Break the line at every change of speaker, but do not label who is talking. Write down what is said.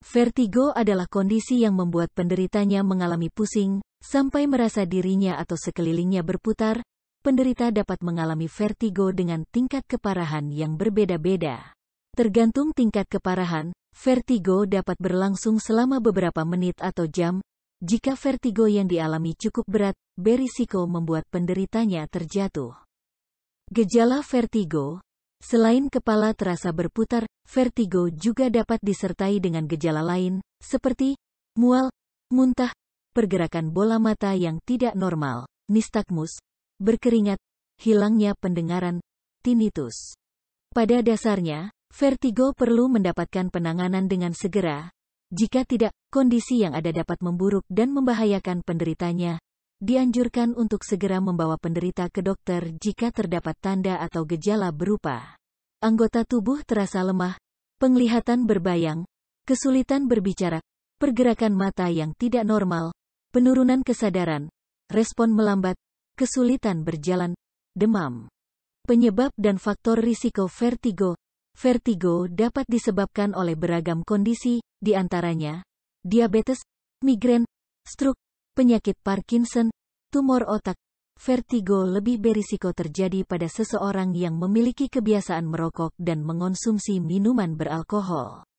Vertigo adalah kondisi yang membuat penderitanya mengalami pusing, sampai merasa dirinya atau sekelilingnya berputar, penderita dapat mengalami vertigo dengan tingkat keparahan yang berbeda-beda. Tergantung tingkat keparahan, vertigo dapat berlangsung selama beberapa menit atau jam. Jika vertigo yang dialami cukup berat, berisiko membuat penderitanya terjatuh. Gejala vertigo, Selain kepala terasa berputar, vertigo juga dapat disertai dengan gejala lain, seperti mual, muntah, pergerakan bola mata yang tidak normal, nistagmus, berkeringat, hilangnya pendengaran, tinnitus. Pada dasarnya, vertigo perlu mendapatkan penanganan dengan segera. Jika tidak, kondisi yang ada dapat memburuk dan membahayakan penderitanya, dianjurkan untuk segera membawa penderita ke dokter jika terdapat tanda atau gejala berupa anggota tubuh terasa lemah, penglihatan berbayang, kesulitan berbicara, pergerakan mata yang tidak normal, penurunan kesadaran, respon melambat, kesulitan berjalan, demam. Penyebab dan faktor risiko vertigo. Vertigo dapat disebabkan oleh beragam kondisi, diantaranya diabetes, migrain, stroke, penyakit Parkinson, tumor otak, vertigo lebih berisiko terjadi pada seseorang yang memiliki kebiasaan merokok dan mengonsumsi minuman beralkohol.